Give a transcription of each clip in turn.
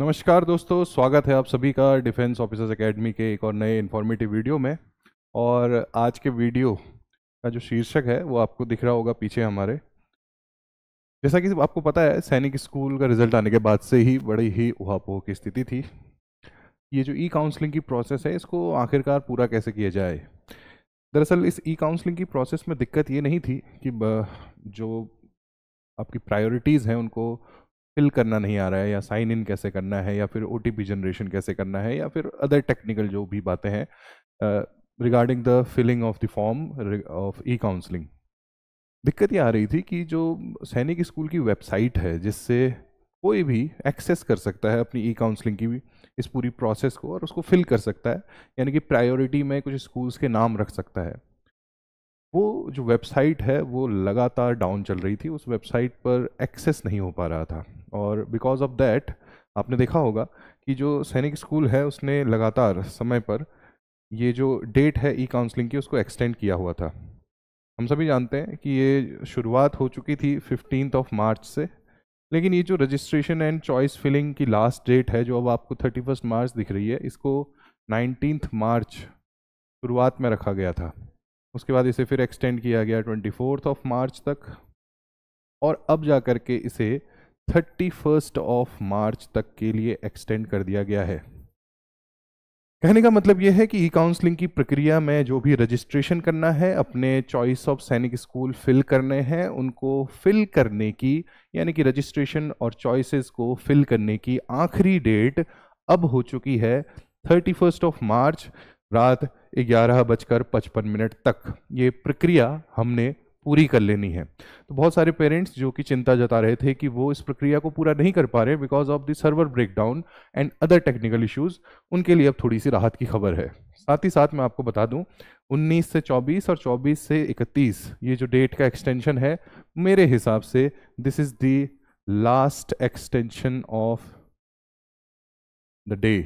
नमस्कार दोस्तों स्वागत है आप सभी का डिफेंस ऑफिसर्स एकेडमी के एक और नए इन्फॉर्मेटिव वीडियो में और आज के वीडियो का जो शीर्षक है वो आपको दिख रहा होगा पीछे हमारे जैसा कि आपको पता है सैनिक स्कूल का रिजल्ट आने के बाद से ही बड़ी ही उहापोह की स्थिति थी ये जो ई काउंसलिंग की प्रोसेस है इसको आखिरकार पूरा कैसे किया जाए दरअसल इस ई काउंसलिंग की प्रोसेस में दिक्कत ये नहीं थी कि जो आपकी प्रायोरिटीज़ हैं उनको फिल करना नहीं आ रहा है या साइन इन कैसे करना है या फिर ओ जनरेशन कैसे करना है या फिर अदर टेक्निकल जो भी बातें हैं regarding the filling of the form of e counselling दिक्कत ये आ रही थी कि जो सैनिक स्कूल की वेबसाइट है जिससे कोई भी एक्सेस कर सकता है अपनी ई काउंसलिंग की भी इस पूरी प्रोसेस को और उसको फिल कर सकता है यानी कि प्रायोरिटी में कुछ स्कूल्स के नाम रख सकता है वो जो वेबसाइट है वो लगातार डाउन चल रही थी उस वेबसाइट पर एक्सेस नहीं हो पा रहा था और बिकॉज ऑफ दैट आपने देखा होगा कि जो सैनिक स्कूल है उसने लगातार समय पर ये जो डेट है ई काउंसलिंग की उसको एक्सटेंड किया हुआ था हम सभी जानते हैं कि ये शुरुआत हो चुकी थी फिफ्टीन ऑफ मार्च से लेकिन ये जो रजिस्ट्रेशन एंड चॉइस फिलिंग की लास्ट डेट है जो अब आपको थर्टी फर्स्ट मार्च दिख रही है इसको नाइनटीन मार्च शुरुआत में रखा गया था उसके बाद इसे फिर एक्सटेंड किया गया ट्वेंटी फोर्थ ऑफ मार्च तक और अब जा कर के इसे थर्टी फर्स्ट ऑफ मार्च तक के लिए एक्सटेंड कर दिया गया है कहने का मतलब यह है कि ई काउंसलिंग की प्रक्रिया में जो भी रजिस्ट्रेशन करना है अपने choice of Sainik school fill करने हैं उनको फिल करने की यानी कि रजिस्ट्रेशन और चॉइसेस को फिल करने की आखिरी डेट अब हो चुकी है थर्टी फर्स्ट ऑफ मार्च रात ग्यारह बजकर पचपन मिनट तक ये प्रक्रिया हमने पूरी कर लेनी है तो बहुत सारे पेरेंट्स जो कि चिंता जता रहे थे कि वो इस प्रक्रिया को पूरा नहीं कर पा रहे because of the server breakdown and other technical issues उनके लिए अब थोड़ी सी राहत की खबर है साथ ही साथ मैं आपको बता दूं 19 से 24 और 24 से 31 ये जो डेट का एक्सटेंशन है मेरे हिसाब से दिस इज़ दास्ट last extension of the day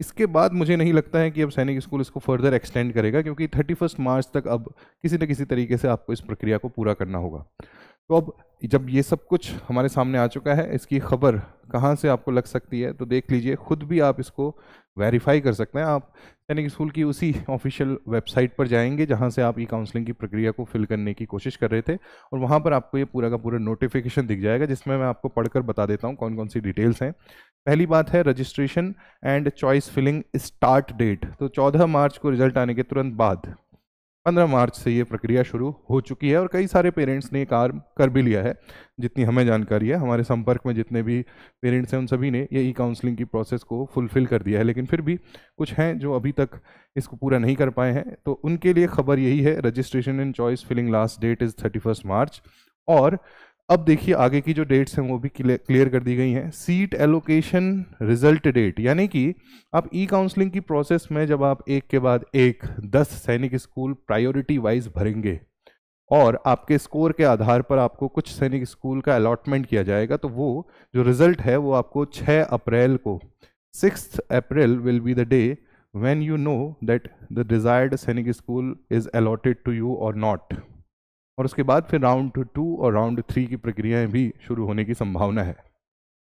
इसके बाद मुझे नहीं लगता है कि अब सैनिक स्कूल इसको फर्दर एक्सटेंड करेगा क्योंकि थर्टी फर्स्ट मार्च तक अब किसी न किसी तरीके से आपको इस प्रक्रिया को पूरा करना होगा तो अब जब ये सब कुछ हमारे सामने आ चुका है इसकी खबर कहाँ से आपको लग सकती है तो देख लीजिए खुद भी आप इसको वेरीफाई कर सकते हैं आप सैनिक स्कूल की उसी ऑफिशियल वेबसाइट पर जाएंगे जहाँ से आप ई काउंसलिंग की प्रक्रिया को फिल करने की कोशिश कर रहे थे और वहाँ पर आपको ये पूरा का पूरा नोटिफिकेशन दिख जाएगा जिसमें मैं आपको पढ़कर बता देता हूँ कौन कौन सी डिटेल्स हैं पहली बात है registration and choice filling start date तो 14 मार्च को रिजल्ट आने के तुरंत बाद 15 मार्च से ये प्रक्रिया शुरू हो चुकी है और कई सारे पेरेंट्स ने कार्य कर भी लिया है जितनी हमें जानकारी है हमारे संपर्क में जितने भी पेरेंट्स हैं उन सभी ने ये ई काउंसलिंग की प्रोसेस को फुलफ़िल कर दिया है लेकिन फिर भी कुछ हैं जो अभी तक इसको पूरा नहीं कर पाए हैं तो उनके लिए खबर यही है registration and choice filling last date is thirty March और अब देखिए आगे की जो डेट्स हैं वो भी क्लियर कर दी गई हैं सीट एलोकेशन रिजल्ट डेट यानी कि आप ई काउंसलिंग की प्रोसेस में जब आप एक के बाद एक दस सैनिक स्कूल प्रायोरिटी वाइज भरेंगे और आपके स्कोर के आधार पर आपको कुछ सैनिक स्कूल का अलॉटमेंट किया जाएगा तो वो जो रिजल्ट है वो आपको 6 अप्रैल को six April will be the day when you know that the desired Sainik school is allotted to you or not और उसके बाद फिर राउंड टू और राउंड थ्री की प्रक्रियाएं भी शुरू होने की संभावना है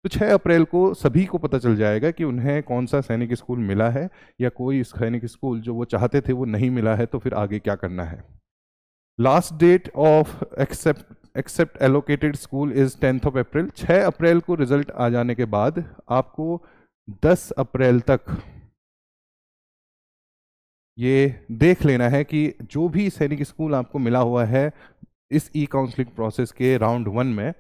तो 6 अप्रैल को सभी को पता चल जाएगा कि उन्हें कौन सा सैनिक स्कूल मिला है या कोई सैनिक स्कूल जो वो चाहते थे वो नहीं मिला है तो फिर आगे क्या करना है last date of accept accept allocated school is tenth of April 6 अप्रैल को रिजल्ट आ जाने के बाद आपको 10 अप्रैल तक ये देख लेना है कि जो भी सैनिक स्कूल आपको मिला हुआ है इस ई काउंसलिंग प्रोसेस के राउंड वन में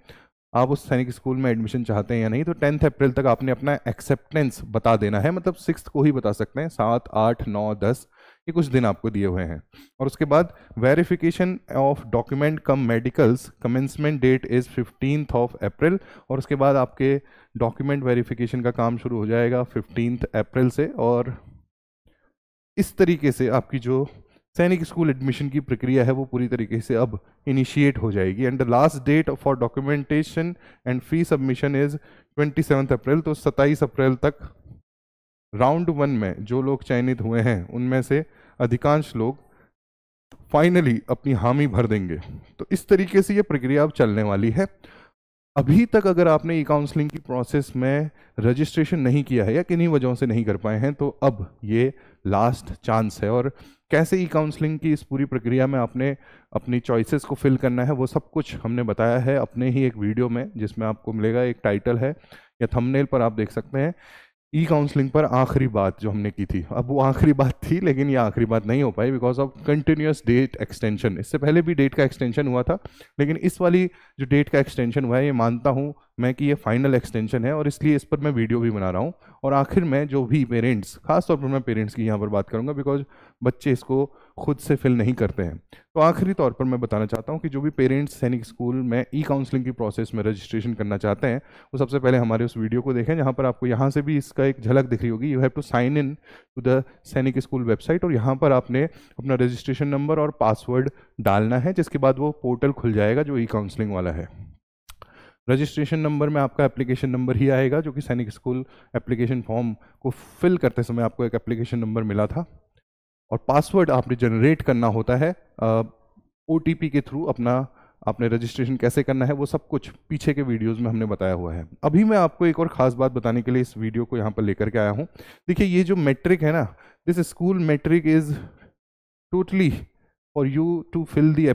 आप उस सैनिक स्कूल में एडमिशन चाहते हैं या नहीं तो टेंथ अप्रैल तक आपने अपना एक्सेप्टेंस बता देना है मतलब सिक्स को ही बता सकते हैं सात आठ नौ दस ये कुछ दिन आपको दिए हुए हैं और उसके बाद verification of document cum medicals commencement date is fifteen of April और उसके बाद आपके डॉक्यूमेंट वेरिफिकेशन का काम शुरू हो जाएगा फिफ्टीन अप्रैल से और इस तरीके से आपकी जो सैनिक स्कूल एडमिशन की प्रक्रिया है वो पूरी तरीके से अब इनिशिएट हो जाएगी and the last date for documentation and fee submission is twenty seven April तो सत्ताईस अप्रैल तक राउंड वन में जो लोग चयनित हुए हैं उनमें से अधिकांश लोग फाइनली अपनी हामी भर देंगे तो इस तरीके से ये प्रक्रिया अब चलने वाली है अभी तक अगर आपने ई काउंसलिंग की प्रोसेस में रजिस्ट्रेशन नहीं किया है या किन्हीं वजहों से नहीं कर पाए हैं तो अब ये लास्ट चांस है और कैसे ई काउंसलिंग की इस पूरी प्रक्रिया में आपने अपनी चॉइसेस को फिल करना है वो सब कुछ हमने बताया है अपने ही एक वीडियो में जिसमें आपको मिलेगा एक टाइटल है या थंबनेल पर आप देख सकते हैं ई काउंसलिंग पर आखिरी बात जो हमने की थी अब वो आखिरी बात थी लेकिन ये आखिरी बात नहीं हो पाई because of continuous date extension इससे पहले भी डेट का एक्सटेंशन हुआ था लेकिन इस वाली जो डेट का एक्सटेंशन हुआ है ये मानता हूँ मैं कि ये फाइनल एक्सटेंशन है और इसलिए इस पर मैं वीडियो भी बना रहा हूँ और आखिर में जो भी पेरेंट्स खासतौर पर मैं पेरेंट्स की यहाँ पर बात करूँगा बिकॉज बच्चे इसको खुद से फिल नहीं करते हैं तो आखिरी तौर पर मैं बताना चाहता हूँ कि जो भी पेरेंट्स सैनिक स्कूल में ई काउंसलिंग की प्रोसेस में रजिस्ट्रेशन करना चाहते हैं वो सबसे पहले हमारे उस वीडियो को देखें जहाँ पर आपको यहाँ से भी इसका एक झलक दिख रही होगी you have to sign in to the Sainik school website और यहाँ पर आपने अपना रजिस्ट्रेशन नंबर और पासवर्ड डालना है जिसके बाद वो पोर्टल खुल जाएगा जो ई काउंसलिंग वाला है रजिस्ट्रेशन नंबर में आपका एप्लीकेशन नंबर ही आएगा जो कि सैनिक स्कूल एप्लीकेशन फॉर्म को फिल करते समय आपको एक एप्लीकेशन नंबर मिला था और पासवर्ड आपने जनरेट करना होता है ओ के थ्रू अपना आपने रजिस्ट्रेशन कैसे करना है वो सब कुछ पीछे के वीडियोस में हमने बताया हुआ है अभी मैं आपको एक और ख़ास बात बताने के लिए इस वीडियो को यहाँ पर लेकर के आया हूँ देखिए ये जो मेट्रिक है ना this school matrix is totally for you to fill the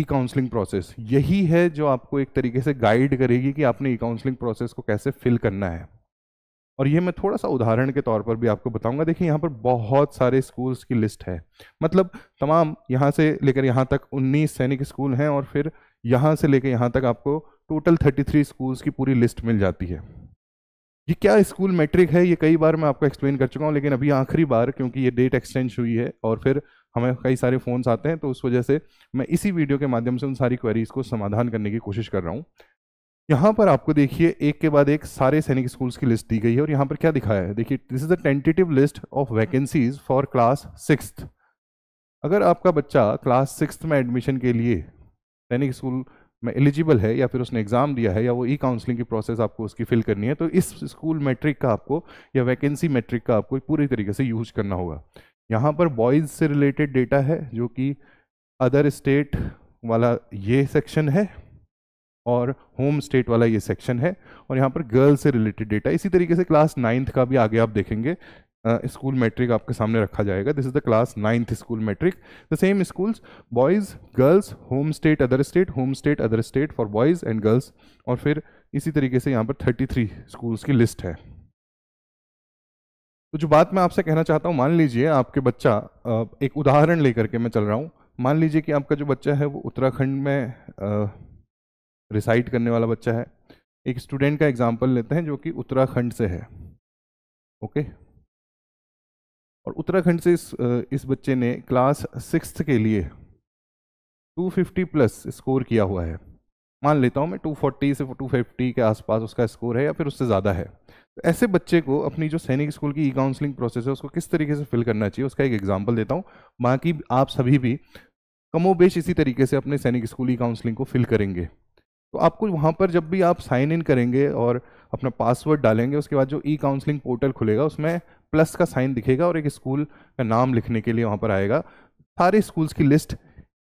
e counselling process यही है जो आपको एक तरीके से गाइड करेगी कि आपने ई काउंसलिंग प्रोसेस को कैसे फिल करना है और ये मैं थोड़ा सा उदाहरण के तौर पर भी आपको बताऊंगा देखिए यहाँ पर बहुत सारे स्कूल्स की लिस्ट है मतलब तमाम यहाँ से लेकर यहाँ तक 19 सैनिक स्कूल हैं और फिर यहाँ से लेकर यहाँ तक आपको टोटल 33 स्कूल्स की पूरी लिस्ट मिल जाती है ये क्या स्कूल मैट्रिक है ये कई बार मैं आपको एक्सप्लेन कर चुका हूँ लेकिन अभी आखिरी बार क्योंकि ये डेट एक्सटेंज हुई है और फिर हमें कई सारे फ़ोन्स आते हैं तो उस वजह से मैं इसी वीडियो के माध्यम से उन सारी क्वेरीज़ को समाधान करने की कोशिश कर रहा हूँ यहां पर आपको देखिए एक के बाद एक सारे सैनिक स्कूल्स की लिस्ट दी गई है और यहां पर क्या दिखाया है देखिए this is a tentative list of vacancies for class six अगर आपका बच्चा क्लास सिक्स में एडमिशन के लिए सैनिक स्कूल में एलिजिबल है या फिर उसने एग्जाम दिया है या वो ई काउंसलिंग की प्रोसेस आपको उसकी फिल करनी है तो इस स्कूल मैट्रिक का आपको या वैकेंसी मैट्रिक का आपको पूरी तरीके से यूज करना होगा यहाँ पर बॉयज़ से रिलेटेड डेटा है जो कि अदर स्टेट वाला ये सेक्शन है और होम स्टेट वाला ये सेक्शन है और यहाँ पर गर्ल्स से रिलेटेड डेटा इसी तरीके से क्लास नाइन्थ का भी आगे आप देखेंगे स्कूल uh, मैट्रिक आपके सामने रखा जाएगा this is the class ninth school matrix the same schools boys girls home state other state home state other state for boys and girls और फिर इसी तरीके से यहाँ पर थर्टी थ्री स्कूल्स की लिस्ट है तो जो बात मैं आपसे कहना चाहता हूँ मान लीजिए आपके बच्चा एक उदाहरण लेकर के मैं चल रहा हूँ मान लीजिए कि आपका जो बच्चा है वो उत्तराखंड में आ, रिसाइट करने वाला बच्चा है एक स्टूडेंट का एग्जाम्पल लेते हैं जो कि उत्तराखंड से है ओके और उत्तराखंड से इस इस बच्चे ने क्लास सिक्स के लिए 250 प्लस स्कोर किया हुआ है मान लेता हूँ मैं 240 से 250 के आसपास उसका स्कोर है या फिर उससे ज़्यादा है तो ऐसे बच्चे को अपनी जो सैनिक स्कूल की ई काउंसलिंग प्रोसेस है उसको किस तरीके से फिल करना चाहिए उसका एक एग्जाम्पल देता हूँ बाकी आप सभी भी कमोबेश इसी तरीके से अपने सैनिक स्कूल ई काउंसलिंग को फिल करेंगे तो आपको वहाँ पर जब भी आप साइन इन करेंगे और अपना पासवर्ड डालेंगे उसके बाद जो ई काउंसलिंग पोर्टल खुलेगा उसमें प्लस का साइन दिखेगा और एक स्कूल का नाम लिखने के लिए वहाँ पर आएगा सारे स्कूल्स की लिस्ट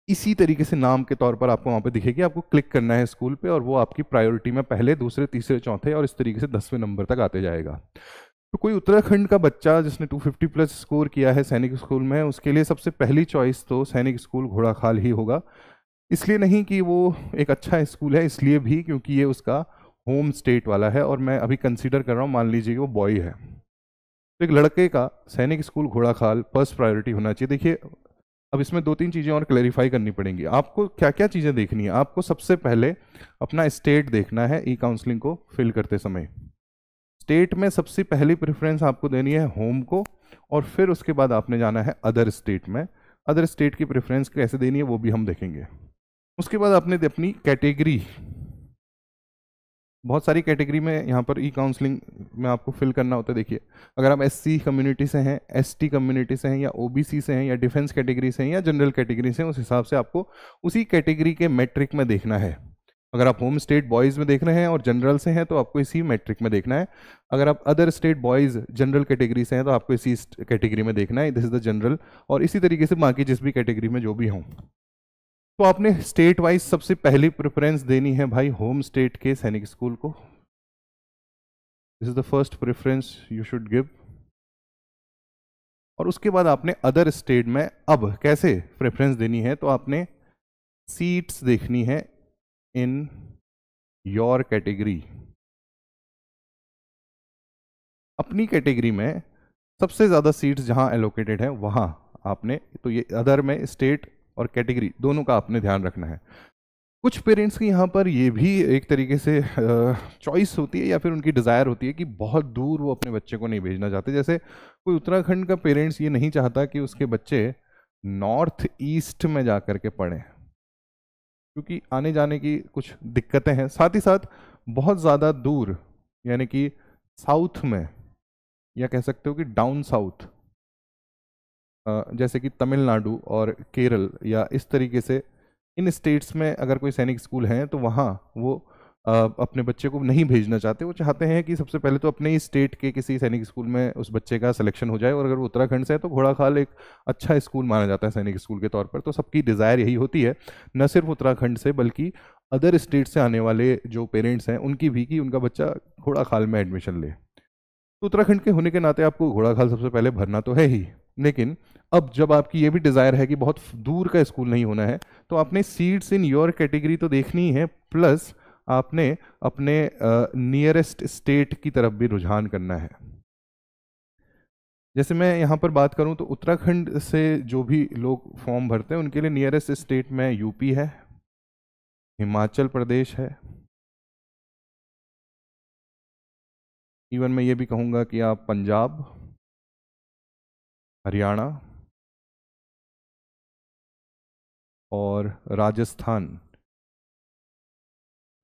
इसी तरीके से नाम के तौर पर आपको वहाँ पर दिखेगी आपको क्लिक करना है स्कूल पे और वो आपकी प्रायोरिटी में पहले दूसरे तीसरे चौथे और इस तरीके से दसवें नंबर तक आते जाएगा तो कोई उत्तराखंड का बच्चा जिसने 250 प्लस स्कोर किया है सैनिक स्कूल में उसके लिए सबसे पहली चॉइस तो सैनिक स्कूल घोड़ाखाल ही होगा इसलिए नहीं कि वो एक अच्छा स्कूल है इसलिए भी क्योंकि ये उसका होम स्टेट वाला है और मैं अभी कंसीडर कर रहा हूँ मान लीजिए कि वो बॉय है तो एक लड़के का सैनिक स्कूल घोड़ाखाल फर्स्ट प्रायोरिटी होना चाहिए देखिए अब इसमें दो तीन चीज़ें और क्लैरिफाई करनी पड़ेंगी आपको क्या क्या चीज़ें देखनी है आपको सबसे पहले अपना स्टेट देखना है ई काउंसलिंग को फिल करते समय स्टेट में सबसे पहली प्रेफरेंस आपको देनी है होम को और फिर उसके बाद आपने जाना है अदर स्टेट में अदर स्टेट की प्रेफरेंस कैसे देनी है वो भी हम देखेंगे उसके बाद आपने अपनी कैटेगरी बहुत सारी कैटेगरी में यहाँ पर ई काउंसलिंग में आपको फिल करना होता है देखिए अगर आप एससी कम्युनिटी से हैं एसटी कम्युनिटी से हैं या ओबीसी से हैं या डिफेंस कैटेगरी से हैं या जनरल कैटेगरी से हैं उस हिसाब से आपको उसी कैटेगरी के मैट्रिक में देखना है अगर आप होम स्टेट बॉयज़ में देख रहे हैं और जनरल से हैं तो आपको इसी मैट्रिक में देखना है अगर आप other state boys general category से हैं तो आपको इसी कैटेगरी में देखना है दिस इज़ द जनरल और इसी तरीके से बाकी जिस भी कैटेगरी में जो भी हों तो आपने स्टेट वाइज सबसे पहली प्रेफरेंस देनी है भाई होम स्टेट के सैनिक स्कूल को this is the first preference you should give और उसके बाद आपने अदर स्टेट में अब कैसे प्रेफरेंस देनी है तो आपने सीट्स देखनी है इन योर कैटेगरी अपनी कैटेगरी में सबसे ज़्यादा सीट्स जहां एलोकेटेड है वहां आपने तो ये अदर में स्टेट और कैटेगरी दोनों का आपने ध्यान रखना है कुछ पेरेंट्स की यहाँ पर ये भी एक तरीके से चॉइस होती है या फिर उनकी डिज़ायर होती है कि बहुत दूर वो अपने बच्चे को नहीं भेजना चाहते जैसे कोई उत्तराखंड का पेरेंट्स ये नहीं चाहता कि उसके बच्चे नॉर्थ ईस्ट में जा कर के पढ़ें क्योंकि आने जाने की कुछ दिक्कतें हैं साथ ही साथ बहुत ज़्यादा दूर यानी कि साउथ में या कह सकते हो कि डाउन साउथ जैसे कि तमिलनाडु और केरल या इस तरीके से इन स्टेट्स में अगर कोई सैनिक स्कूल हैं तो वहाँ वो अपने बच्चे को नहीं भेजना चाहते वो चाहते हैं कि सबसे पहले तो अपने ही स्टेट के किसी सैनिक स्कूल में उस बच्चे का सिलेक्शन हो जाए और अगर वो उत्तराखंड से है तो घोड़ाखाल एक अच्छा स्कूल माना जाता है सैनिक स्कूल के तौर पर तो सबकी डिज़ायर यही होती है न सिर्फ उत्तराखंड से बल्कि अदर स्टेट से आने वाले जो पेरेंट्स हैं उनकी भी कि उनका बच्चा घोड़ाखाल में एडमिशन ले तो उत्तराखंड के होने के नाते आपको घोड़ाखाल सबसे पहले भरना तो है ही लेकिन अब जब आपकी ये भी डिज़ायर है कि बहुत दूर का स्कूल नहीं होना है तो आपने सीट्स इन योर कैटेगरी तो देखनी है प्लस आपने अपने नियरेस्ट स्टेट की तरफ भी रुझान करना है जैसे मैं यहाँ पर बात करूँ तो उत्तराखंड से जो भी लोग फॉर्म भरते हैं उनके लिए नियरेस्ट स्टेट में यूपी है हिमाचल प्रदेश है इवन मैं ये भी कहूँगा कि आप पंजाब हरियाणा और राजस्थान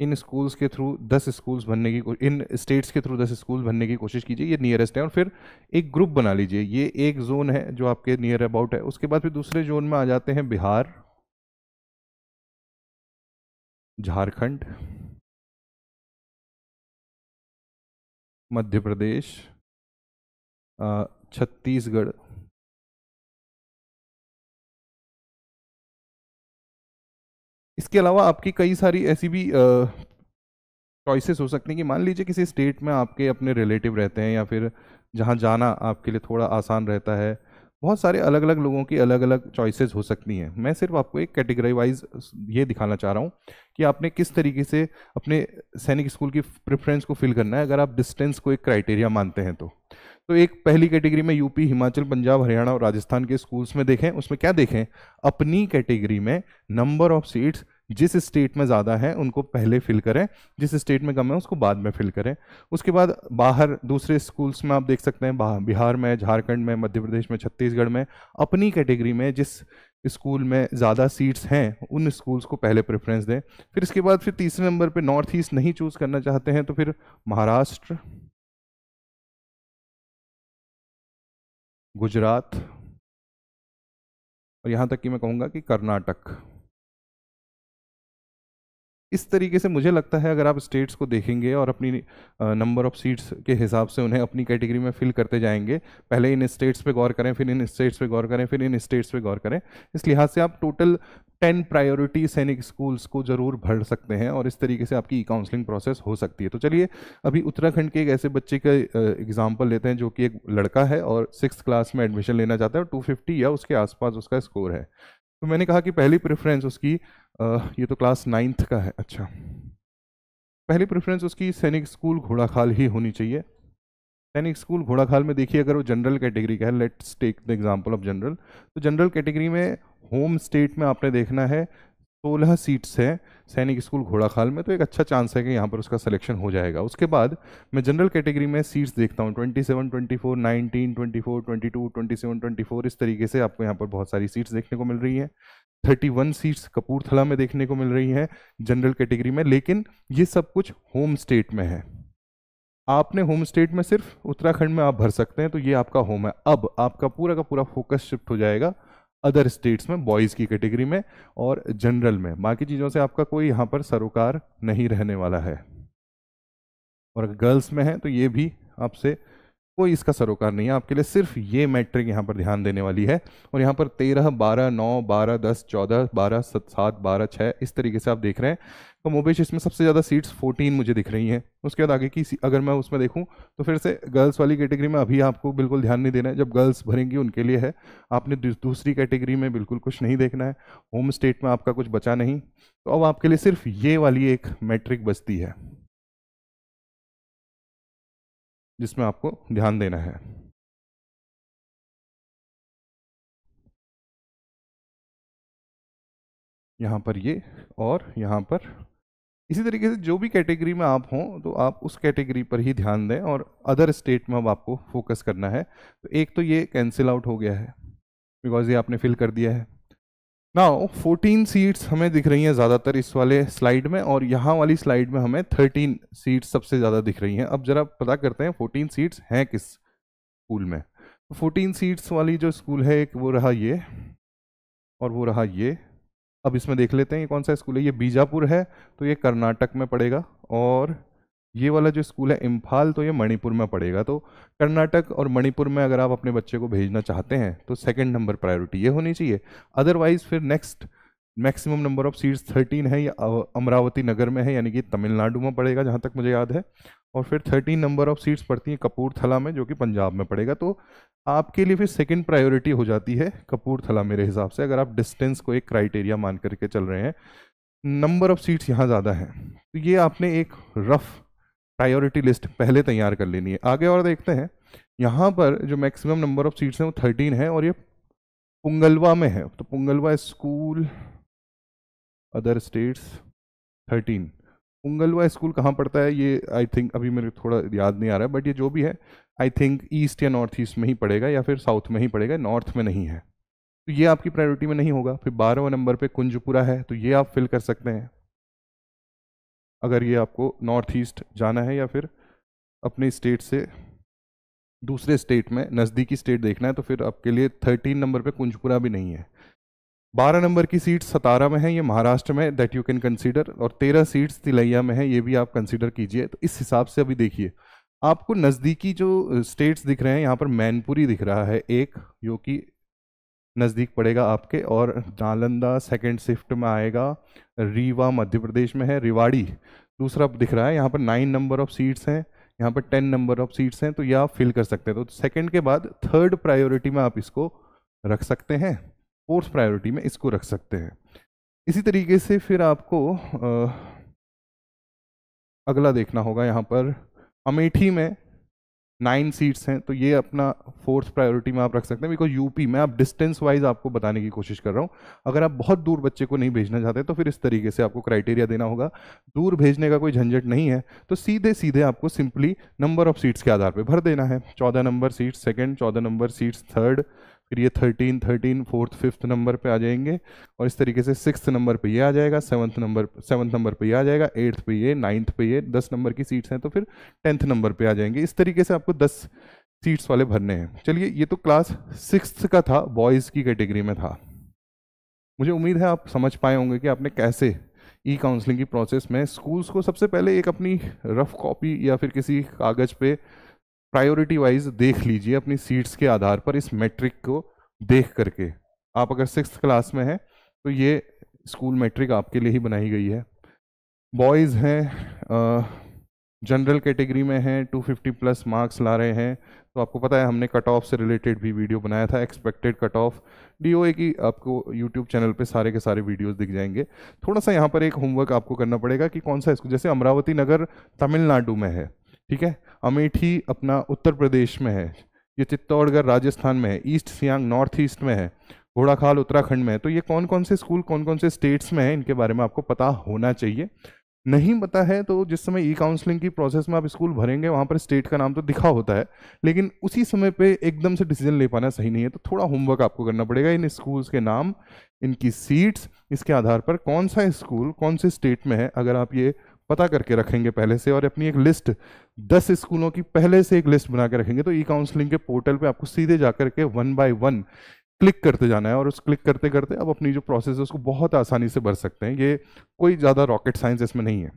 इन स्कूल्स के थ्रू दस स्कूल्स बनने की इन स्टेट्स के थ्रू दस स्कूल बनने की कोशिश कीजिए ये नियरेस्ट है और फिर एक ग्रुप बना लीजिए ये एक जोन है जो आपके नियर अबाउट है उसके बाद फिर दूसरे जोन में आ जाते हैं बिहार झारखंड मध्य प्रदेश छत्तीसगढ़ इसके अलावा आपकी कई सारी ऐसी भी चॉइसेस हो सकती हैं कि मान लीजिए किसी स्टेट में आपके अपने रिलेटिव रहते हैं या फिर जहाँ जाना आपके लिए थोड़ा आसान रहता है बहुत सारे अलग अलग लोगों की अलग अलग चॉइसेस हो सकती हैं मैं सिर्फ आपको एक कैटेगरी वाइज ये दिखाना चाह रहा हूँ कि आपने किस तरीके से अपने सैनिक स्कूल की प्रेफरेंस को फिल करना है अगर आप डिस्टेंस को एक क्राइटेरिया मानते हैं तो तो एक पहली कैटेगरी में यूपी हिमाचल पंजाब हरियाणा और राजस्थान के स्कूल्स में देखें उसमें क्या देखें अपनी कैटेगरी में नंबर ऑफ सीट्स जिस स्टेट में ज़्यादा है उनको पहले फिल करें जिस स्टेट में कम है उसको बाद में फिल करें उसके बाद बाहर दूसरे स्कूल्स में आप देख सकते हैं बिहार में झारखंड में मध्य प्रदेश में छत्तीसगढ़ में अपनी कैटेगरी में जिस स्कूल में ज़्यादा सीट्स हैं उन स्कूल्स को पहले प्रेफरेंस दें फिर इसके बाद फिर तीसरे नंबर पर नॉर्थ ईस्ट नहीं चूज़ करना चाहते हैं तो फिर महाराष्ट्र गुजरात और यहाँ तक कि मैं कहूँगा कि कर्नाटक इस तरीके से मुझे लगता है अगर आप स्टेट्स को देखेंगे और अपनी नंबर ऑफ सीट्स के हिसाब से उन्हें अपनी कैटेगरी में फिल करते जाएंगे पहले इन स्टेट्स पे गौर करें फिर इन स्टेट्स पे गौर करें फिर इन स्टेट्स पे गौर करें इस लिहाज से आप total ten priority Sainik schools को ज़रूर भर सकते हैं और इस तरीके से आपकी ई काउंसलिंग प्रोसेस हो सकती है तो चलिए अभी उत्तराखंड के एक ऐसे बच्चे का एग्जाम्पल लेते हैं जो कि एक लड़का है और सिक्स क्लास में एडमिशन लेना चाहता है और टू या उसके आसपास उसका स्कोर है तो मैंने कहा कि पहली प्रेफरेंस उसकी ये तो क्लास नाइन्थ का है अच्छा पहली प्रेफरेंस उसकी सैनिक स्कूल घोड़ाखाल ही होनी चाहिए सैनिक स्कूल घोड़ाखाल में देखिए अगर वो जनरल कैटेगरी का है let's take the example of general तो जनरल कैटेगरी में होम स्टेट में आपने देखना है सोलह सीट्स हैं सैनिक स्कूल घोड़ाखाल में तो एक अच्छा चांस है कि यहाँ पर उसका सिलेक्शन हो जाएगा उसके बाद मैं जनरल कैटेगरी में सीट्स देखता हूँ 27, 24, 19, 24, 22, 27, 24 इस तरीके से आपको यहाँ पर बहुत सारी सीट्स देखने को मिल रही हैं थर्टी वन सीट्स कपूरथला में देखने को मिल रही हैं जनरल कैटेगरी में लेकिन ये सब कुछ होम स्टेट में है आपने होम स्टेट में सिर्फ उत्तराखंड में आप भर सकते हैं तो ये आपका होम है अब आपका पूरा का पूरा फोकस शिफ्ट हो जाएगा अदर स्टेट्स में बॉयज़ की कैटेगरी में और जनरल में बाकी चीज़ों से आपका कोई यहाँ पर सरोकार नहीं रहने वाला है और गर्ल्स में है तो ये भी आपसे कोई इसका सरोकार नहीं है आपके लिए सिर्फ ये मैट्रिक यहाँ पर ध्यान देने वाली है और यहाँ पर तेरह बारह नौ बारह दस चौदह बारह सत सात बारह छः इस तरीके से आप देख रहे हैं तो मोबेश इसमें सबसे ज़्यादा सीट्स फोर्टीन मुझे दिख रही हैं उसके बाद आगे की अगर मैं उसमें देखूँ तो फिर से गर्ल्स वाली कैटेगरी में अभी आपको बिल्कुल ध्यान नहीं देना है जब गर्ल्स भरेंगी उनके लिए है आपने दूसरी कैटेगरी में बिल्कुल कुछ नहीं देखना है होम स्टेट में आपका कुछ बचा नहीं तो अब आपके लिए सिर्फ ये वाली एक मैट्रिक बचती है जिसमें आपको ध्यान देना है यहाँ पर ये और यहाँ पर इसी तरीके से जो भी कैटेगरी में आप हों तो आप उस कैटेगरी पर ही ध्यान दें और अदर स्टेट में अब आपको फोकस करना है तो एक तो ये कैंसिल आउट हो गया है बिकॉज ये आपने फिल कर दिया है नाउ 14 सीट्स हमें दिख रही हैं ज़्यादातर इस वाले स्लाइड में और यहाँ वाली स्लाइड में हमें 13 सीट्स सबसे ज़्यादा दिख रही हैं अब ज़रा पता करते हैं 14 सीट्स हैं किस स्कूल में 14 तो सीट्स वाली जो स्कूल है एक वो रहा ये और वो रहा ये अब इसमें देख लेते हैं ये कौन सा स्कूल है ये बीजापुर है तो ये कर्नाटक में पड़ेगा और ये वाला जो स्कूल है इम्फाल तो ये मणिपुर में पड़ेगा तो कर्नाटक और मणिपुर में अगर आप अपने बच्चे को भेजना चाहते हैं तो सेकेंड नंबर प्रायोरिटी ये होनी चाहिए अदरवाइज फिर next maximum number of seats thirteen है या अमरावती नगर में है यानी कि तमिलनाडु में पड़ेगा जहाँ तक मुझे याद है और फिर थर्टीन नंबर ऑफ सीट्स पड़ती हैं कपूरथला में जो कि पंजाब में पड़ेगा तो आपके लिए फिर सेकंड प्रायोरिटी हो जाती है कपूरथला मेरे हिसाब से अगर आप डिस्टेंस को एक क्राइटेरिया मान करके चल रहे हैं नंबर ऑफ सीट्स यहाँ ज़्यादा हैं तो ये आपने एक रफ़ प्रायोरिटी लिस्ट पहले तैयार कर लेनी है आगे और देखते हैं यहाँ पर जो मैक्सिमम नंबर ऑफ सीट्स हैं वो थर्टीन है और ये पुंगलवा में है तो Punglwa school other states thirteen Punglwa school कहाँ पड़ता है ये आई थिंक अभी मेरे थोड़ा याद नहीं आ रहा है बट ये जो भी है आई थिंक ईस्ट या नॉर्थ ईस्ट में ही पड़ेगा या फिर साउथ में ही पड़ेगा नॉर्थ में नहीं है तो ये आपकी प्रायोरिटी में नहीं होगा फिर बारहवा नंबर पे कुंजपुरा है तो ये आप फिल कर सकते हैं अगर ये आपको नॉर्थ ईस्ट जाना है या फिर अपने स्टेट से दूसरे स्टेट में नज़दीकी स्टेट देखना है तो फिर आपके लिए थर्टीन नंबर पे कुंजपुरा भी नहीं है बारह नंबर की सीट सतारा में है ये महाराष्ट्र में दैट यू कैन कंसीडर और तेरह सीट्स तिलैया में है ये भी आप कंसीडर कीजिए तो इस हिसाब से अभी देखिए आपको नज़दीकी जो स्टेट्स दिख रहे हैं यहाँ पर मैनपुरी दिख रहा है एक जो कि नज़दीक पड़ेगा आपके और नालंदा सेकंड शिफ्ट में आएगा रीवा मध्य प्रदेश में है रिवाड़ी दूसरा दिख रहा है यहाँ पर नाइन नंबर ऑफ सीट्स हैं यहाँ पर टेन नंबर ऑफ सीट्स हैं तो यह आप फिल कर सकते हैं तो सेकंड के बाद थर्ड प्रायोरिटी में आप इसको रख सकते हैं फोर्थ प्रायोरिटी में इसको रख सकते हैं इसी तरीके से फिर आपको आ, अगला देखना होगा यहाँ पर अमेठी में नाइन सीट्स हैं तो ये अपना फोर्थ प्रायोरिटी में आप रख सकते हैं बिकॉज यूपी में आप डिस्टेंस वाइज आपको बताने की कोशिश कर रहा हूँ अगर आप बहुत दूर बच्चे को नहीं भेजना चाहते तो फिर इस तरीके से आपको क्राइटेरिया देना होगा दूर भेजने का कोई झंझट नहीं है तो सीधे सीधे आपको सिंपली नंबर ऑफ सीट्स के आधार पर भर देना है चौदह नंबर सीट्स सेकेंड चौदह नंबर सीट्स थर्ड फिर ये thirteen thirteen fourth fifth number पे आ जाएंगे और इस तरीके से सिक्स नंबर पे ये आ जाएगा सेवन्थ नंबर सेवन्थ नंबर पे ये आ जाएगा एट्थ पे ये नाइन्थ पे ये दस नंबर की सीट्स हैं तो फिर टेंथ नंबर पे आ जाएंगे इस तरीके से आपको दस सीट्स वाले भरने हैं चलिए ये तो क्लास सिक्स का था बॉयज़ की कैटेगरी में था मुझे उम्मीद है आप समझ पाए होंगे कि आपने कैसे ई काउंसलिंग की प्रोसेस में स्कूल्स को सबसे पहले एक अपनी रफ़ कॉपी या फिर किसी कागज़ पर प्रायोरिटी वाइज देख लीजिए अपनी सीट्स के आधार पर इस मैट्रिक को देख करके आप अगर सिक्स क्लास में हैं तो ये स्कूल मैट्रिक आपके लिए ही बनाई गई है बॉयज़ हैं जनरल कैटेगरी में हैं 250 प्लस मार्क्स ला रहे हैं तो आपको पता है हमने कट ऑफ से रिलेटेड भी वीडियो बनाया था एक्सपेक्टेड कट ऑफ डीओए की आपको यूट्यूब चैनल पे सारे के सारे वीडियोस दिख जाएंगे थोड़ा सा यहाँ पर एक होमवर्क आपको करना पड़ेगा कि कौन सा इसको जैसे अमरावती नगर तमिलनाडु में है ठीक है अमेठी अपना उत्तर प्रदेश में है ये चित्तौड़गढ़ राजस्थान में है ईस्ट सियांग नॉर्थ ईस्ट में है घोड़ाखाल उत्तराखंड में है तो ये कौन कौन से स्कूल कौन कौन से स्टेट्स में है इनके बारे में आपको पता होना चाहिए नहीं पता है तो जिस समय ई काउंसलिंग की प्रोसेस में आप स्कूल भरेंगे वहाँ पर स्टेट का नाम तो दिखा होता है लेकिन उसी समय पे एकदम से डिसीजन ले पाना सही नहीं है तो थोड़ा होमवर्क आपको करना पड़ेगा इन स्कूल्स के नाम इनकी सीट्स इसके आधार पर कौन सा स्कूल कौन से स्टेट में है अगर आप ये पता करके रखेंगे पहले से और अपनी एक लिस्ट दस स्कूलों की पहले से एक लिस्ट बना के रखेंगे तो ई काउंसलिंग के पोर्टल पे आपको सीधे जाकर के वन बाय वन क्लिक करते जाना है और उस क्लिक करते करते आप अपनी जो प्रोसेस है उसको बहुत आसानी से भर सकते हैं ये कोई ज़्यादा रॉकेट साइंस इसमें नहीं है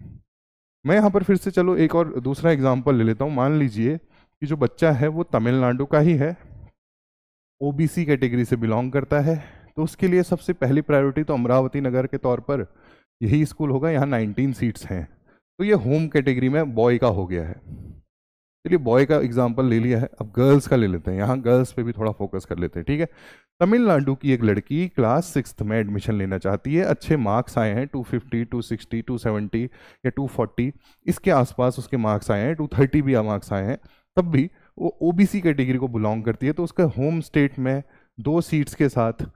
मैं यहाँ पर फिर से चलो एक और दूसरा एग्जाम्पल ले लेता हूँ मान लीजिए कि जो बच्चा है वो तमिलनाडु का ही है ओ कैटेगरी से बिलोंग करता है तो उसके लिए सबसे पहली प्रायोरिटी तो अमरावती नगर के तौर पर यही स्कूल होगा यहाँ 19 सीट्स हैं तो ये होम कैटेगरी में बॉय का हो गया है चलिए बॉय का एग्जाम्पल ले लिया है अब गर्ल्स का ले लेते हैं यहाँ गर्ल्स पे भी थोड़ा फोकस कर लेते हैं ठीक है तमिलनाडु की एक लड़की क्लास सिक्स में एडमिशन लेना चाहती है अच्छे मार्क्स आए हैं 250, 260, 270 या 240 इसके आसपास उसके मार्क्स आए हैं 230 भी मार्क्स आए हैं तब भी वो ओ कैटेगरी को बिलोंग करती है तो उसके होम स्टेट में दो सीट्स के साथ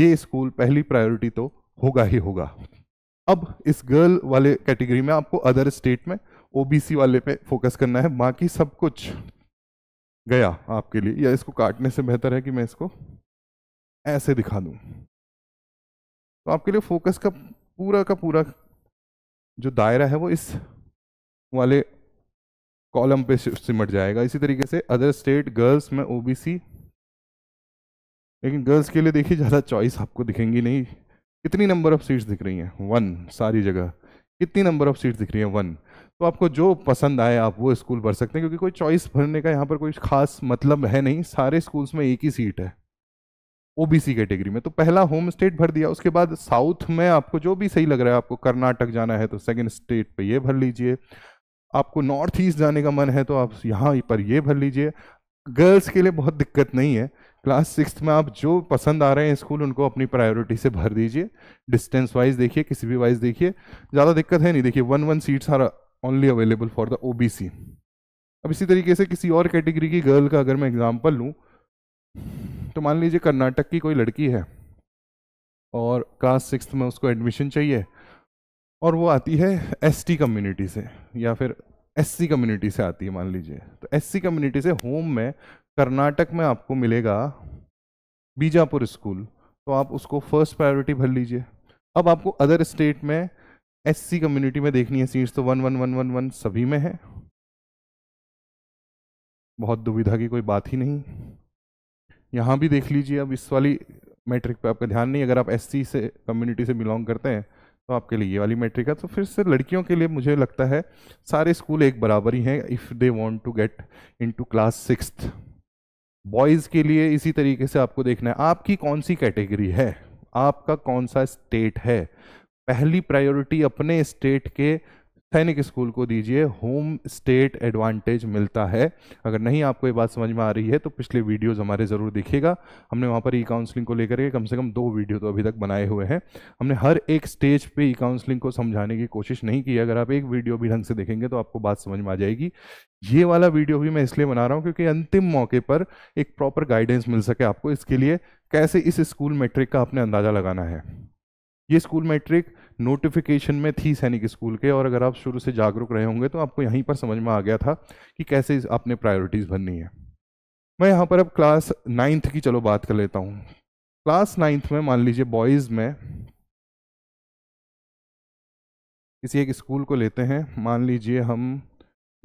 ये स्कूल पहली प्रायोरिटी तो होगा ही होगा अब इस गर्ल वाले कैटेगरी में आपको अदर स्टेट में ओबीसी वाले पे फोकस करना है बाकी सब कुछ गया आपके लिए या इसको काटने से बेहतर है कि मैं इसको ऐसे दिखा दूँ तो आपके लिए फोकस का पूरा का पूरा जो दायरा है वो इस वाले कॉलम पे सिमट जाएगा इसी तरीके से अदर स्टेट गर्ल्स में ओबीसी लेकिन गर्ल्स के लिए देखिए ज़्यादा चॉइस आपको दिखेंगी नहीं कितनी नंबर ऑफ सीट्स दिख रही हैं वन सारी जगह कितनी नंबर ऑफ सीट्स दिख रही हैं वन तो आपको जो पसंद आए आप वो स्कूल भर सकते हैं क्योंकि कोई चॉइस भरने का यहाँ पर कोई खास मतलब है नहीं सारे स्कूल्स में एक ही सीट है सी कैटेगरी में तो पहला होम स्टेट भर दिया उसके बाद साउथ में आपको जो भी सही लग रहा है आपको कर्नाटक जाना है तो सेकेंड स्टेट पर ये भर लीजिए आपको नॉर्थ ईस्ट जाने का मन है तो आप यहाँ पर ये भर लीजिए गर्ल्स के लिए बहुत दिक्कत नहीं है क्लास सिक्स में आप जो पसंद आ रहे हैं स्कूल उनको अपनी प्रायोरिटी से भर दीजिए डिस्टेंस वाइज देखिए किसी भी वाइज देखिए ज़्यादा दिक्कत है नहीं देखिए one one seats are only available for the OBC अब इसी तरीके से किसी और कैटेगरी की गर्ल का अगर मैं एग्जाम्पल लूँ तो मान लीजिए कर्नाटक की कोई लड़की है और क्लास सिक्स में उसको एडमिशन चाहिए और वो आती है एसटी कम्युनिटी से या फिर एससी कम्युनिटी से आती है मान लीजिए तो एससी कम्युनिटी से होम में कर्नाटक में आपको मिलेगा बीजापुर स्कूल तो आप उसको फर्स्ट प्रायोरिटी भर लीजिए अब आपको अदर स्टेट में एससी कम्युनिटी में देखनी है सीट्स तो one one one one one सभी में है बहुत दुविधा की कोई बात ही नहीं यहाँ भी देख लीजिए अब इस वाली मैट्रिक पे आपका ध्यान नहीं अगर आप एससी से कम्युनिटी से बिलोंग करते हैं तो आपके लिए ये वाली मैट्रिक है तो फिर से लड़कियों के लिए मुझे लगता है सारे स्कूल एक बराबर ही हैं if they want to get in class sixth boys के लिए इसी तरीके से आपको देखना है आपकी कौन सी कैटेगरी है आपका कौन सा स्टेट है पहली प्रायोरिटी अपने स्टेट के सैनिक स्कूल को दीजिए होम स्टेट एडवांटेज मिलता है अगर नहीं आपको ये बात समझ में आ रही है तो पिछले वीडियोज़ हमारे ज़रूर देखिएगा हमने वहाँ पर ई काउंसलिंग को लेकर के कम से कम दो वीडियो तो अभी तक बनाए हुए हैं हमने हर एक स्टेज पे ई काउंसलिंग को समझाने की कोशिश नहीं की अगर आप एक वीडियो भी ढंग से देखेंगे तो आपको बात समझ में आ जाएगी ये वाला वीडियो भी मैं इसलिए बना रहा हूँ क्योंकि अंतिम मौके पर एक प्रॉपर गाइडेंस मिल सके आपको इसके लिए कैसे इस स्कूल मैट्रिक का आपने अंदाज़ा लगाना है ये स्कूल मैट्रिक नोटिफिकेशन में थी सैनिक स्कूल के और अगर आप शुरू से जागरूक रहे होंगे तो आपको यहीं पर समझ में आ गया था कि कैसे आपने प्रायोरिटीज़ भरनी है मैं यहाँ पर अब क्लास नाइन्थ की चलो बात कर लेता हूँ क्लास नाइन्थ में मान लीजिए बॉयज़ में किसी एक स्कूल को लेते हैं मान लीजिए हम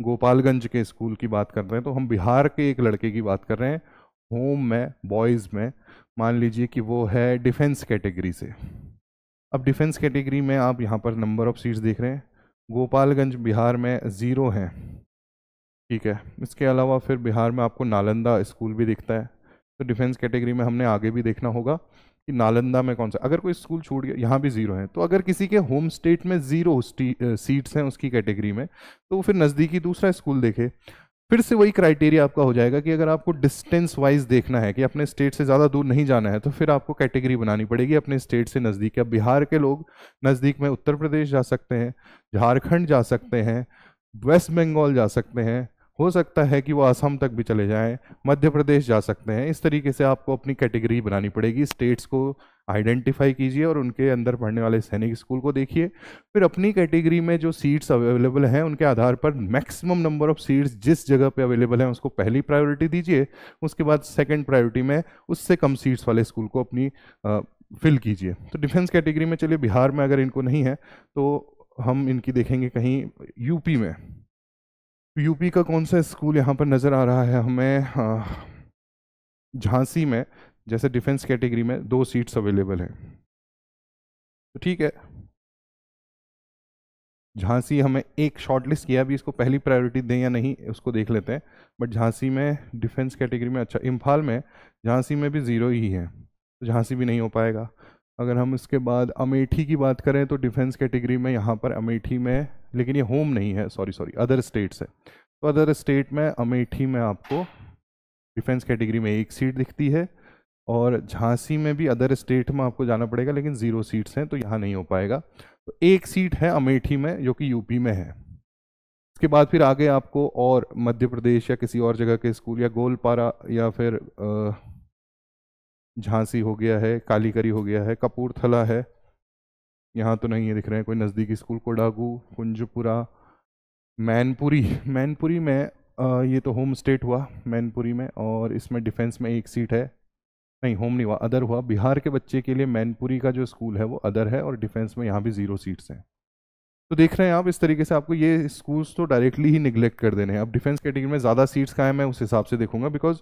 गोपालगंज के स्कूल की बात कर रहे हैं तो हम बिहार के एक लड़के की बात कर रहे हैं होम में बॉयज़ में मान लीजिए कि वो है डिफेंस कैटेगरी से अब डिफेंस कैटेगरी में आप यहाँ पर नंबर ऑफ सीट्स देख रहे हैं गोपालगंज बिहार में ज़ीरो हैं ठीक है इसके अलावा फिर बिहार में आपको नालंदा स्कूल भी दिखता है तो डिफेंस कैटेगरी में हमने आगे भी देखना होगा कि नालंदा में कौन सा अगर कोई स्कूल छूट गया यहाँ भी ज़ीरो है तो अगर किसी के होम स्टेट में ज़ीरो सीट्स हैं उसकी कैटेगरी में तो वो फिर नज़दीकी दूसरा स्कूल देखे फिर से वही क्राइटेरिया आपका हो जाएगा कि अगर आपको डिस्टेंस वाइज देखना है कि अपने स्टेट से ज़्यादा दूर नहीं जाना है तो फिर आपको कैटेगरी बनानी पड़ेगी अपने स्टेट से नज़दीक या बिहार के लोग नज़दीक में उत्तर प्रदेश जा सकते हैं झारखंड जा सकते हैं वेस्ट बंगाल जा सकते हैं हो सकता है कि वो असम तक भी चले जाएं मध्य प्रदेश जा सकते हैं इस तरीके से आपको अपनी कैटेगरी बनानी पड़ेगी स्टेट्स को आइडेंटिफाई कीजिए और उनके अंदर पढ़ने वाले सैनिक स्कूल को देखिए फिर अपनी कैटेगरी में जो सीट्स अवेलेबल हैं उनके आधार पर मैक्सिमम नंबर ऑफ सीट्स जिस जगह पे अवेलेबल हैं उसको पहली प्रायोरिटी दीजिए उसके बाद सेकंड प्रायोरिटी में उससे कम सीट्स वाले स्कूल को अपनी फिल कीजिए तो डिफेंस कैटेगरी में चलिए बिहार में अगर इनको नहीं है तो हम इनकी देखेंगे कहीं यूपी में यूपी का कौन सा स्कूल यहाँ पर नज़र आ रहा है हमें हाँ। झांसी में जैसे डिफेंस कैटेगरी में दो सीट्स अवेलेबल हैं तो ठीक है झांसी हमें एक शॉर्टलिस्ट किया अभी इसको पहली प्रायोरिटी दें या नहीं उसको देख लेते हैं बट झांसी में डिफेंस कैटेगरी में अच्छा इम्फाल में झांसी में भी ज़ीरो ही है तो झांसी भी नहीं हो पाएगा अगर हम उसके बाद अमेठी की बात करें तो डिफेंस कैटेगरी में यहाँ पर अमेठी में लेकिन ये होम नहीं है सॉरी सॉरी अदर स्टेट्स से तो अदर स्टेट में अमेठी में आपको डिफेंस कैटेगरी में एक सीट दिखती है और झांसी में भी अदर स्टेट में आपको जाना पड़ेगा लेकिन ज़ीरो सीट्स हैं तो यहाँ नहीं हो पाएगा तो एक सीट है अमेठी में जो कि यूपी में है इसके बाद फिर आगे आपको और मध्य प्रदेश या किसी और जगह के स्कूल या गोलपारा या फिर आ, झांसी हो गया है कालीकरी हो गया है कपूरथला है यहाँ तो नहीं है दिख रहे हैं कोई नज़दीकी स्कूल कोडागू कुंजपुरा मैनपुरी मैनपुरी में आ, ये तो होम स्टेट हुआ मैनपुरी में और इसमें डिफेंस में एक सीट है नहीं होम नहीं हुआ अदर हुआ बिहार के बच्चे के लिए मैनपुरी का जो स्कूल है वो अदर है और डिफेंस में यहाँ भी ज़ीरो सीट्स हैं तो देख रहे हैं आप इस तरीके से आपको ये स्कूल्स तो डायरेक्टली ही निगलेक्ट कर देने हैं अब डिफेंस कैटेगरी में ज़्यादा सीट्स कहाँ हैं मैं उस हिसाब से देखूंगा बिकॉज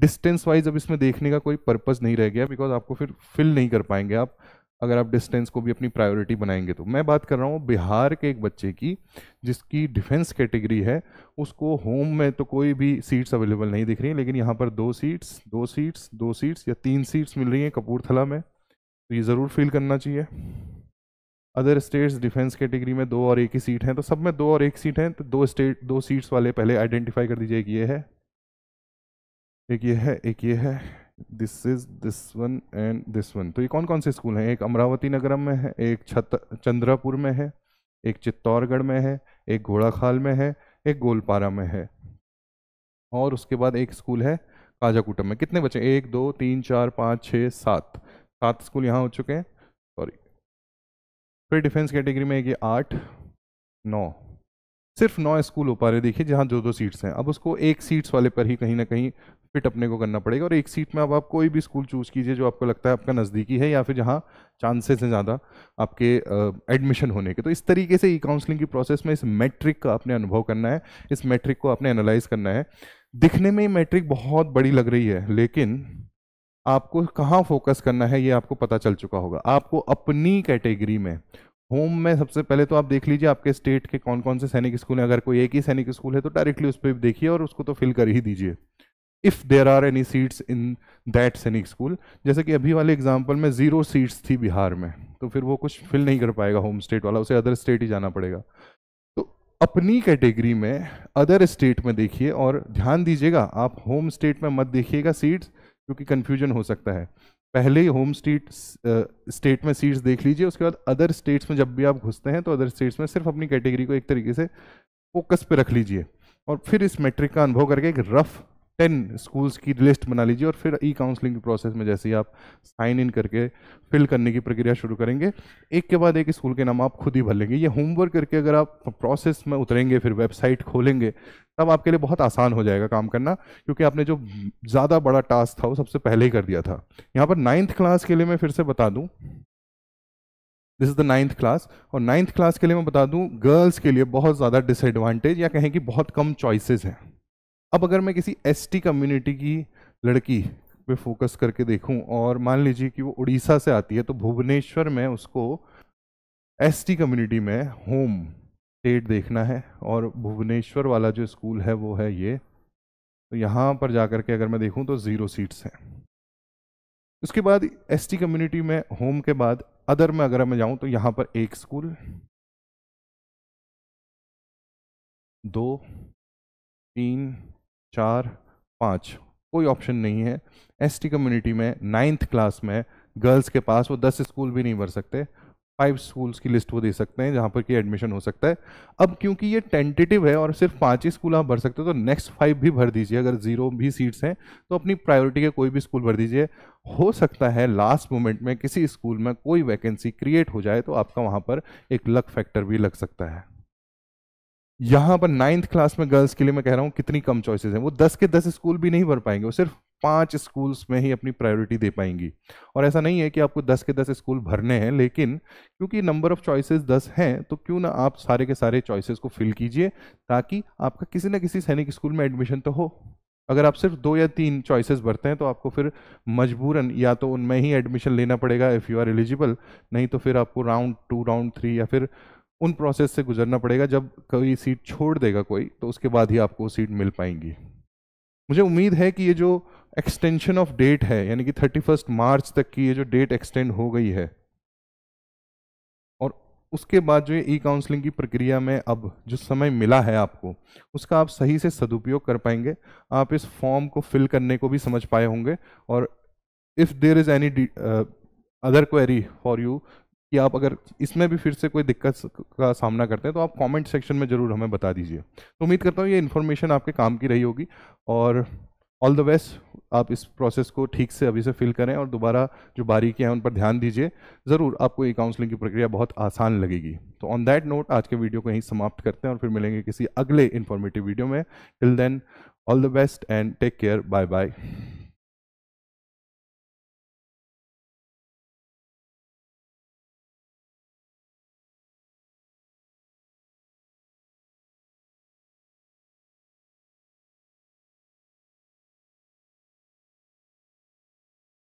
डिस्टेंस वाइज अब इसमें देखने का कोई पर्पज़ नहीं रह गया बिकॉज आपको फिर फिल नहीं कर पाएंगे आप अगर आप डिस्टेंस को भी अपनी प्रायोरिटी बनाएंगे तो मैं बात कर रहा हूँ बिहार के एक बच्चे की जिसकी डिफेंस कैटेगरी है उसको होम में तो कोई भी सीट्स अवेलेबल नहीं दिख रही हैं लेकिन यहाँ पर दो सीट्स दो सीट्स दो सीट्स या तीन सीट्स मिल रही हैं कपूरथला में तो ये ज़रूर फील करना चाहिए अदर स्टेट्स डिफेंस कैटेगरी में दो और एक ही सीट हैं तो सब में दो और एक सीट हैं तो दो स्टेट दो सीट्स वाले पहले आइडेंटिफाई कर दीजिए कि ये है एक ये है एक ये है this is this one and this one तो ये कौन कौन से स्कूल हैं एक अमरावती नगरम में है एक छत चंद्रापुर में है एक चित्तौड़गढ़ में है एक घोड़ाखाल में है एक गोलपारा में है और उसके बाद एक स्कूल है काजाकुटम में कितने बचे एक दो तीन चार पाँच छः सात सात स्कूल यहाँ हो चुके हैं सॉरी फिर डिफेंस कैटेगरी में ये आठ नौ सिर्फ नौ स्कूल हो पा रहे देखिए जहाँ दो दो सीट्स हैं अब उसको एक सीट्स वाले पर ही कहीं ना कहीं फिट अपने को करना पड़ेगा और एक सीट में अब आप, कोई भी स्कूल चूज़ कीजिए जो आपको लगता है आपका नज़दीकी है या फिर जहाँ चांसेस हैं ज़्यादा आपके एडमिशन होने के तो इस तरीके से ई काउंसलिंग की प्रोसेस में इस मैट्रिक का आपने अनुभव करना है इस मैट्रिक को आपने एनालाइज करना है दिखने में मैट्रिक बहुत बड़ी लग रही है लेकिन आपको कहाँ फोकस करना है ये आपको पता चल चुका होगा आपको अपनी कैटेगरी में होम में सबसे पहले तो आप देख लीजिए आपके स्टेट के कौन कौन से सैनिक स्कूल हैं अगर कोई एक ही सैनिक स्कूल है तो डायरेक्टली उस पर देखिए और उसको तो फिल कर ही दीजिए if there are any seats in that Sainik school जैसे कि अभी वाले एग्जाम्पल में ज़ीरो सीट्स थी बिहार में तो फिर वो कुछ फिल नहीं कर पाएगा होम स्टेट वाला उसे अदर स्टेट ही जाना पड़ेगा तो अपनी कैटेगरी में अदर स्टेट में देखिए और ध्यान दीजिएगा आप होम स्टेट में मत देखिएगा सीट्स क्योंकि कन्फ्यूजन हो सकता है पहले ही होम स्टेट स्टेट में सीट्स देख लीजिए उसके बाद अदर स्टेट्स में जब भी आप घुसते हैं तो अदर स्टेट्स में सिर्फ अपनी कैटेगरी को एक तरीके से फोकस पे रख लीजिए और फिर इस मैट्रिक का अनुभव करके एक रफ़ टेन स्कूल्स की लिस्ट बना लीजिए और फिर ई काउंसलिंग प्रोसेस में जैसे ही आप साइन इन करके फिल करने की प्रक्रिया शुरू करेंगे एक के बाद एक स्कूल के नाम आप खुद ही भर लेंगे ये होमवर्क करके अगर आप प्रोसेस में उतरेंगे फिर वेबसाइट खोलेंगे तब आपके लिए बहुत आसान हो जाएगा काम करना क्योंकि आपने जो ज़्यादा बड़ा टास्क था वो सबसे पहले ही कर दिया था यहाँ पर नाइन्थ क्लास के लिए मैं फिर से बता दूँ this is the ninth class और नाइन्थ क्लास के लिए मैं बता दूँ गर्ल्स के लिए बहुत ज़्यादा डिसएडवांटेज या कहें कि बहुत कम चॉइसेस हैं अब अगर मैं किसी एस कम्युनिटी की लड़की पे फोकस करके देखूं और मान लीजिए कि वो उड़ीसा से आती है तो भुवनेश्वर में उसको एस कम्युनिटी में होम स्टेट देखना है और भुवनेश्वर वाला जो स्कूल है वो है ये तो यहाँ पर जा कर के अगर मैं देखूँ तो ज़ीरो सीट्स हैं उसके बाद एस कम्युनिटी में होम के बाद अदर में अगर मैं जाऊँ तो यहाँ पर एक स्कूल दो तीन चार पाँच कोई ऑप्शन नहीं है एसटी कम्युनिटी में नाइन्थ क्लास में गर्ल्स के पास वो दस स्कूल भी नहीं भर सकते फाइव स्कूल्स की लिस्ट वो दे सकते हैं जहाँ पर कि एडमिशन हो सकता है अब क्योंकि ये टेंटेटिव है और सिर्फ पाँच ही स्कूल आप भर सकते हो तो नेक्स्ट फाइव भी भर दीजिए अगर जीरो भी सीट्स हैं तो अपनी प्रायोरिटी के कोई भी स्कूल भर दीजिए हो सकता है लास्ट मोमेंट में किसी स्कूल में कोई वैकेंसी क्रिएट हो जाए तो आपका वहाँ पर एक लक फैक्टर भी लग सकता है यहां पर नाइन्थ क्लास में गर्ल्स के लिए मैं कह रहा हूं कितनी कम चॉइसेस हैं वो दस के दस स्कूल भी नहीं भर पाएंगे वो सिर्फ पांच स्कूल्स में ही अपनी प्रायोरिटी दे पाएंगी और ऐसा नहीं है कि आपको दस के दस स्कूल भरने हैं लेकिन क्योंकि नंबर ऑफ चॉइसेस दस हैं तो क्यों ना आप सारे के सारे चॉइसेस को फिल कीजिए ताकि आपका किसी ना किसी सैनिक स्कूल में एडमिशन तो हो अगर आप सिर्फ दो या तीन चॉइसेस भरते हैं तो आपको फिर मजबूरन या तो उनमें ही एडमिशन लेना पड़ेगा इफ़ यू आर एलिजिबल नहीं तो फिर आपको राउंड टू राउंड थ्री या फिर उन प्रोसेस से गुजरना पड़ेगा जब कोई सीट छोड़ देगा कोई तो उसके बाद ही आपको सीट मिल पाएंगी मुझे उम्मीद है कि ये जो एक्सटेंशन ऑफ डेट है यानी कि थर्टी फर्स्ट मार्च तक की ये जो डेट एक्सटेंड हो गई है और उसके बाद जो ये ई काउंसलिंग की प्रक्रिया में अब जो समय मिला है आपको उसका आप सही से सदुपयोग कर पाएंगे आप इस फॉर्म को फिल करने को भी समझ पाए होंगे और if there is any other query for you कि आप अगर इसमें भी फिर से कोई दिक्कत का सामना करते हैं तो आप कमेंट सेक्शन में ज़रूर हमें बता दीजिए तो उम्मीद करता हूँ ये इन्फॉर्मेशन आपके काम की रही होगी और ऑल द बेस्ट आप इस प्रोसेस को ठीक से अभी से फिल करें और दोबारा जो बारीकियाँ हैं उन पर ध्यान दीजिए ज़रूर आपको ई काउंसलिंग की प्रक्रिया बहुत आसान लगेगी तो ऑन दैट नोट आज के वीडियो को यहीं समाप्त करते हैं और फिर मिलेंगे किसी अगले इन्फॉर्मेटिव वीडियो में till then all the best and take care bye bye